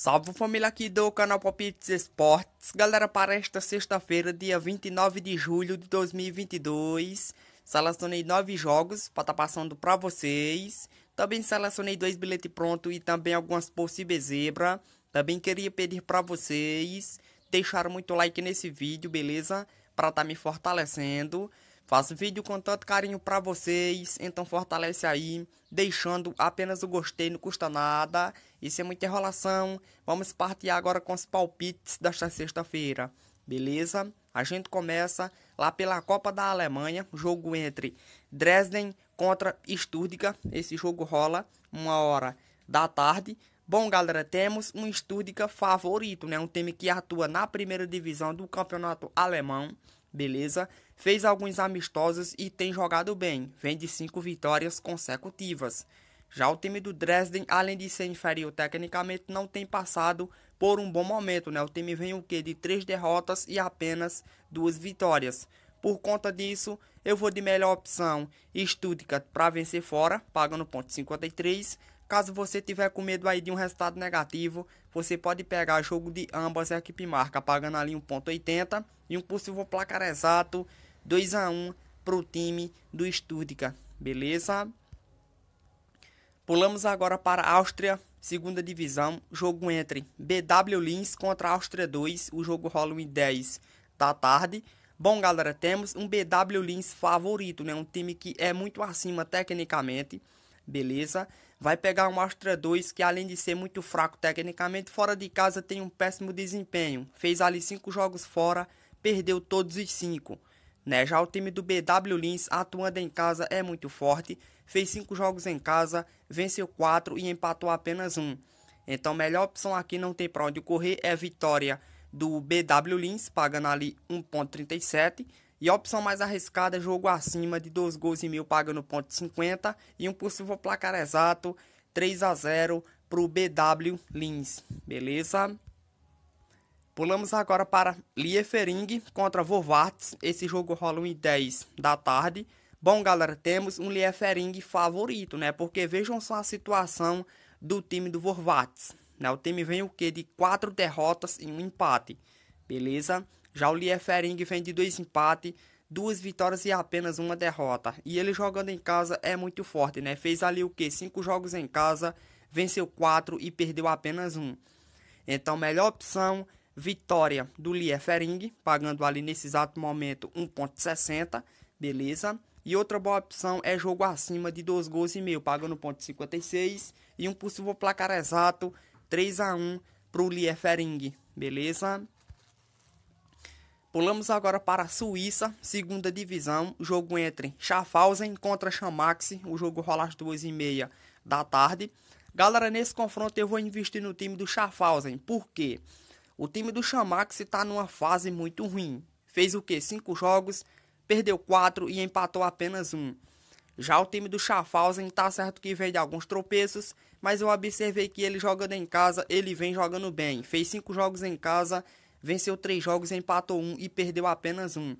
Salve família aqui do canal Popits Esportes. Galera, para esta sexta-feira, dia 29 de julho de 2022, selecionei nove jogos para estar tá passando para vocês. Também selecionei dois bilhetes pronto e também algumas possíveis zebra. Também queria pedir para vocês deixar muito like nesse vídeo, beleza? Para estar tá me fortalecendo. Faço vídeo com tanto carinho para vocês, então fortalece aí, deixando apenas o gostei, não custa nada. Isso é muita enrolação. Vamos partir agora com os palpites desta sexta-feira, beleza? A gente começa lá pela Copa da Alemanha, jogo entre Dresden contra Stuttgart. Esse jogo rola uma hora da tarde. Bom, galera, temos um Stuttgart favorito, né? Um time que atua na primeira divisão do campeonato alemão beleza? Fez alguns amistosos e tem jogado bem, vem de cinco vitórias consecutivas. Já o time do Dresden, além de ser inferior tecnicamente, não tem passado por um bom momento, né? O time vem o quê? De três derrotas e apenas duas vitórias. Por conta disso, eu vou de melhor opção Stuttgart para vencer fora, pagando ponto 53, Caso você tiver com medo aí de um resultado negativo, você pode pegar jogo de ambas a equipe marca, pagando ali 1.80 e um possível placar exato 2 a 1 para o time do Stuttgart, beleza? Pulamos agora para Áustria, segunda divisão, jogo entre BW Linz contra Áustria 2, o jogo rola em 10 da tarde. Bom, galera, temos um BW Linz favorito, né? Um time que é muito acima tecnicamente, beleza? Vai pegar um Astra 2 que além de ser muito fraco tecnicamente, fora de casa tem um péssimo desempenho. Fez ali 5 jogos fora, perdeu todos os 5. Né? Já o time do BW Lins, atuando em casa, é muito forte. Fez 5 jogos em casa, venceu 4 e empatou apenas 1. Um. Então a melhor opção aqui não tem para onde correr é vitória do BW Lins, pagando ali 1.37 e a opção mais arriscada é jogo acima de 2 gols e meio pagando ponto 50 e um possível placar exato 3 a 0 para o BW Lins, beleza? Pulamos agora para Liefering contra Vorvarts. Esse jogo rola 1 10 da tarde. Bom, galera, temos um Liefering favorito, né? Porque vejam só a situação do time do Vorvarts. Né? O time vem o quê? De 4 derrotas e um empate, beleza? Já o Liefering vem de dois empates, duas vitórias e apenas uma derrota. E ele jogando em casa é muito forte, né? Fez ali o que? Cinco jogos em casa, venceu quatro e perdeu apenas um. Então, melhor opção, vitória do Liefering, pagando ali nesse exato momento 1.60, beleza? E outra boa opção é jogo acima de dois gols e meio, pagando 1.56 e um possível placar exato 3 a 1 para o Liefering, beleza? Pulamos agora para a Suíça, segunda divisão, jogo entre Schaffhausen contra Chamaxi, o jogo rola às duas e meia da tarde. Galera, nesse confronto eu vou investir no time do Schaffhausen, porque o time do Chamaxi está numa fase muito ruim. Fez o que? Cinco jogos, perdeu quatro e empatou apenas um. Já o time do Schaffhausen tá certo que vem de alguns tropeços, mas eu observei que ele jogando em casa, ele vem jogando bem. Fez cinco jogos em casa, venceu três jogos, empatou um e perdeu apenas um.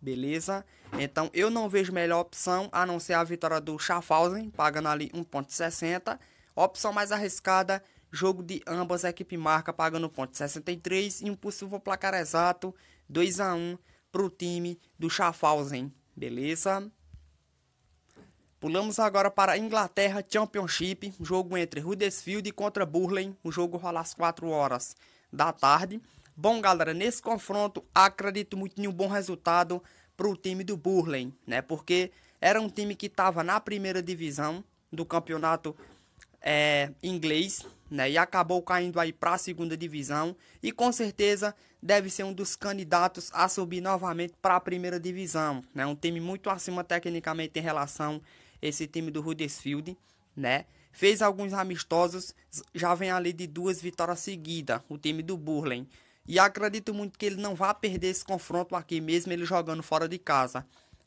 Beleza? Então eu não vejo melhor opção a não ser a vitória do Schaffhausen, pagando ali 1,60. Opção mais arriscada, jogo de ambas, a equipe marca pagando 1,63 e um possível placar exato 2 a 1 para o time do Schaffhausen. Beleza? Pulamos agora para a Inglaterra Championship, jogo entre Huddersfield contra Burley. O jogo rola às 4 horas da tarde. Bom, galera, nesse confronto acredito muito em um bom resultado para o time do Burlen, né? Porque era um time que estava na primeira divisão do campeonato é, inglês, né? E acabou caindo aí para a segunda divisão e com certeza deve ser um dos candidatos a subir novamente para a primeira divisão, né? Um time muito acima tecnicamente em relação a esse time do Huddersfield, né? Fez alguns amistosos, já vem ali de duas vitórias seguidas, o time do Burlen. E acredito muito que ele não vai perder esse confronto aqui, mesmo ele jogando fora de casa.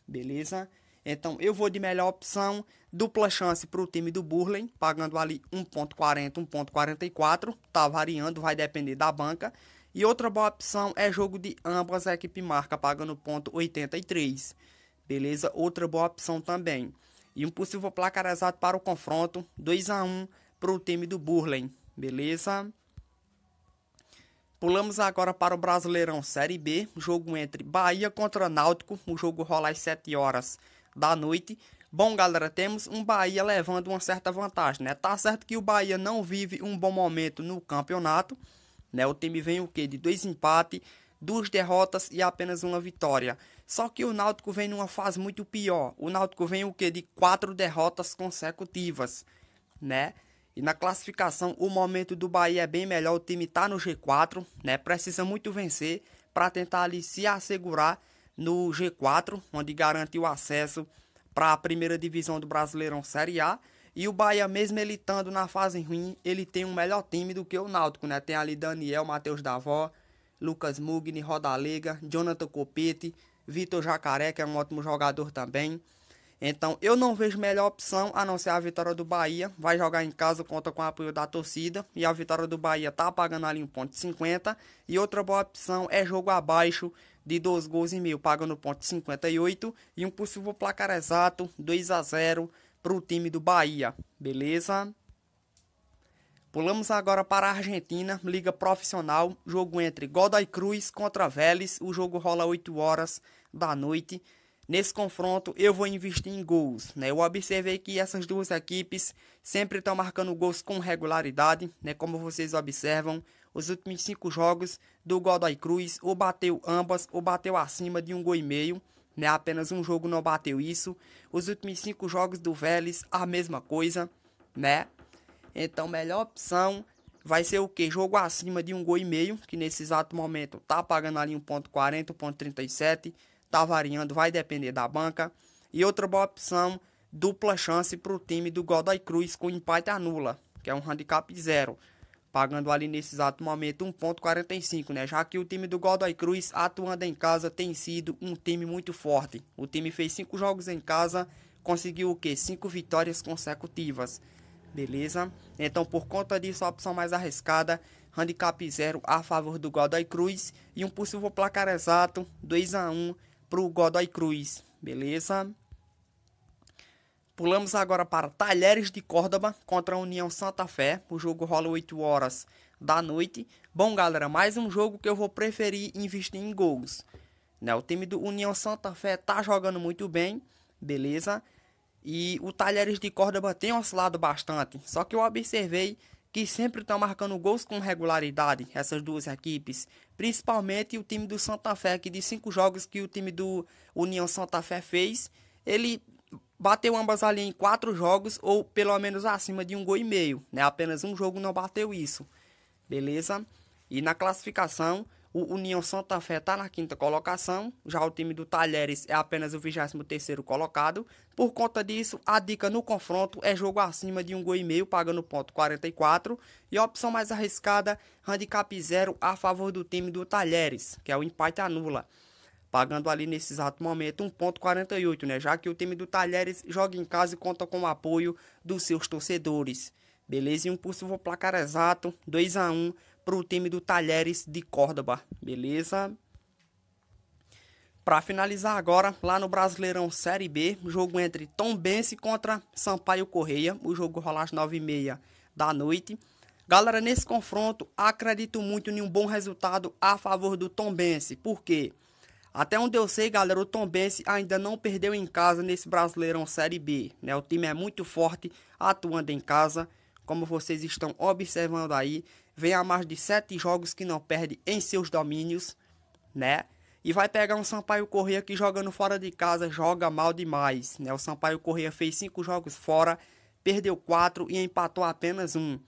Beleza? Então eu vou de melhor opção, dupla chance para o time do Burley, pagando ali 1.40, 1.44, tá variando, vai depender da banca. E outra boa opção é jogo de ambas a equipe marca, pagando 1.83 beleza? Outra boa opção também. E um possível placar exato para o confronto, 2 a 1 para o time do Burlen, beleza? Pulamos agora para o Brasileirão Série B, jogo entre Bahia contra Náutico, o jogo rola às 7 horas da noite. Bom, galera, temos um Bahia levando uma certa vantagem, né? Tá certo que o Bahia não vive um bom momento no campeonato, né? O time vem o quê? De dois empates, duas derrotas e apenas uma vitória. Só que o Náutico vem numa fase muito pior. O Náutico vem o quê? De quatro derrotas consecutivas, né? E na classificação, o momento do Bahia é bem melhor. O time está no G4, né? Precisa muito vencer para tentar ali se assegurar no G4, onde garante o acesso para a primeira divisão do Brasileirão Série A. E o Bahia, mesmo ele estando na fase ruim, ele tem um melhor time do que o Náutico, né? Tem ali Daniel, Matheus Davó, Lucas Mugni, Rodalega, Jonathan Copete, Vitor Jacaré, que é um ótimo jogador também. Então eu não vejo melhor opção a não ser a vitória do Bahia. Vai jogar em casa, conta com o apoio da torcida. E a vitória do Bahia tá pagando ali 1,50. E outra boa opção é jogo abaixo de 2 gols e meio, pagando 1,58. E um possível placar exato, 2 a 0 para o time do Bahia. Beleza? Pulamos agora para a Argentina, Liga Profissional, jogo entre Godoy Cruz contra Vélez. O jogo rola 8 horas da noite. Nesse confronto, eu vou investir em gols. Né? Eu observei que essas duas equipes sempre estão marcando gols com regularidade. Né? Como vocês observam, os últimos cinco jogos do Godoy Cruz, ou bateu ambas, ou bateu acima de um gol e meio. Né? Apenas um jogo não bateu isso. Os últimos cinco jogos do Vélez, a mesma coisa. né? Então, melhor opção vai ser o que? Jogo acima de um gol e meio, que nesse exato momento está pagando ali 1.40, 1.37. Tá variando, vai depender da banca. E outra boa opção, dupla chance para o time do Godoy Cruz com empate anula, que é um handicap zero. Pagando ali nesse exato momento 1.45, né? Já que o time do Godoy Cruz, atuando em casa, tem sido um time muito forte. O time fez 5 jogos em casa, conseguiu o quê? 5 vitórias consecutivas. Beleza? Então, por conta disso, a opção mais arriscada handicap 0 a favor do Godoy Cruz e um possível placar exato 2 a 1 pro Godoy Cruz, beleza? Pulamos agora para Talheres de Córdoba contra a União Santa Fé. O jogo rola 8 horas da noite. Bom, galera, mais um jogo que eu vou preferir investir em gols. Né? O time do União Santa Fé tá jogando muito bem, beleza? E o Talheres de Córdoba tem oscilado bastante. Só que eu observei que sempre estão marcando gols com regularidade, essas duas equipes. Principalmente o time do Santa Fé, que de cinco jogos que o time do União Santa Fé fez, ele bateu ambas ali em quatro jogos, ou pelo menos acima de um gol e meio. Né? Apenas um jogo não bateu isso. Beleza? E na classificação, o União Santa Fé está na quinta colocação, já o time do Talheres é apenas o 23 colocado. Por conta disso, a dica no confronto é jogo acima de um gol e meio, pagando ponto 44. E a opção mais arriscada, handicap zero a favor do time do Talheres, que é o empate anula. Pagando ali nesse exato momento 1.48, né? Já que o time do Talheres joga em casa e conta com o apoio dos seus torcedores. Beleza? E um possível placar exato, 2 a 1 para o time do Talheres de Córdoba, beleza? Para finalizar agora, lá no Brasileirão Série B, jogo entre Tombense contra Sampaio Correia, o jogo rola às 9h30 da noite. Galera, nesse confronto, acredito muito em um bom resultado a favor do Por porque até onde eu sei, galera, o Tombense ainda não perdeu em casa nesse Brasileirão Série B, né? O time é muito forte atuando em casa, como vocês estão observando aí, vem a mais de sete jogos que não perde em seus domínios, né? E vai pegar um Sampaio Correia que jogando fora de casa joga mal demais, né? O Sampaio Correia fez cinco jogos fora, perdeu quatro e empatou apenas um,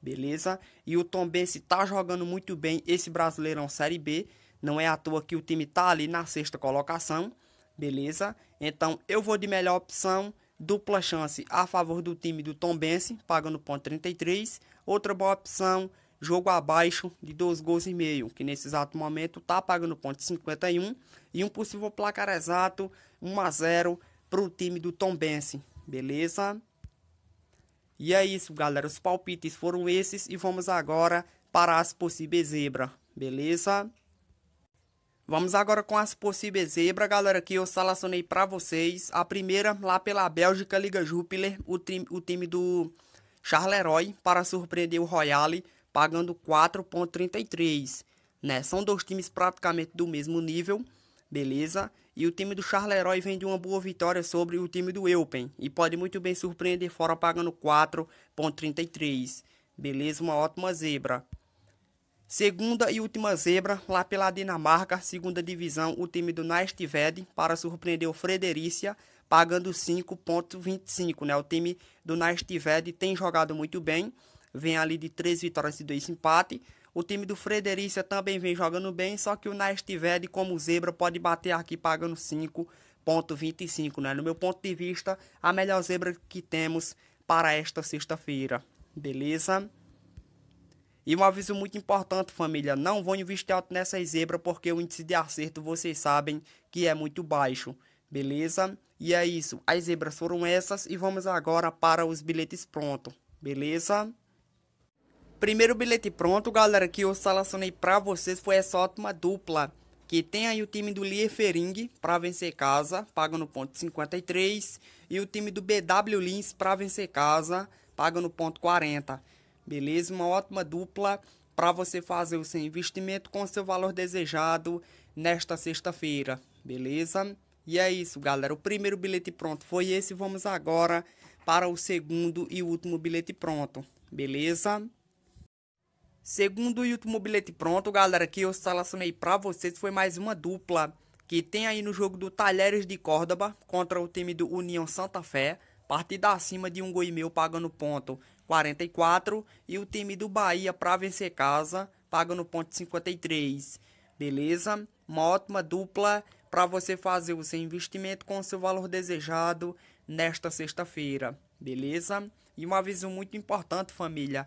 beleza? E o tom Tombense tá jogando muito bem esse Brasileirão Série B, não é à toa que o time tá ali na sexta colocação, beleza? Então eu vou de melhor opção, dupla chance a favor do time do tom Tombense, pagando ponto 33. Outra boa opção, jogo abaixo de dois gols e meio, que nesse exato momento está pagando ponto 51 e um possível placar exato 1 a 0 para o time do Tom Benson, beleza? E é isso, galera. Os palpites foram esses e vamos agora para as possíveis zebra, beleza? Vamos agora com as possíveis zebra, galera, que eu selecionei para vocês. A primeira, lá pela Bélgica Liga Júpiter, o, o time do Charleroi, para surpreender o Royale pagando 4,33, né? São dois times praticamente do mesmo nível, beleza? E o time do Charleroi vem de uma boa vitória sobre o time do Eupen e pode muito bem surpreender fora pagando 4,33, beleza? Uma ótima zebra. Segunda e última zebra, lá pela Dinamarca, segunda divisão, o time do Nastived para surpreender o Frederícia, pagando 5.25, né? O time do Nastived tem jogado muito bem vem ali de três vitórias e dois empates. O time do Frederícia também vem jogando bem, só que o Nastived, como zebra, pode bater aqui pagando 5,25, né? No meu ponto de vista, a melhor zebra que temos para esta sexta-feira, beleza? E um aviso muito importante, família, não vão investir alto nessa zebra porque o índice de acerto vocês sabem que é muito baixo, beleza? E é isso, as zebras foram essas e vamos agora para os bilhetes prontos, beleza? Primeiro bilhete pronto, galera, que eu selecionei pra vocês foi essa ótima dupla. Que tem aí o time do Liefering para vencer casa, paga no ponto 53. E o time do BW Lins para vencer casa, paga no ponto 40. Beleza? Uma ótima dupla para você fazer o seu investimento com o seu valor desejado nesta sexta-feira. Beleza? E é isso, galera. O primeiro bilhete pronto foi esse. Vamos agora para o segundo e último bilhete pronto. Beleza? Segundo o último bilhete pronto, galera, que eu selecionei pra vocês foi mais uma dupla que tem aí no jogo do Talheres de Córdoba contra o time do União Santa Fé. Partida acima de um gol e meio pagando ponto 44 e o time do Bahia pra vencer casa pagando ponto 53. Beleza? Uma ótima dupla para você fazer o seu investimento com o seu valor desejado nesta sexta-feira. Beleza? E um aviso muito importante, família.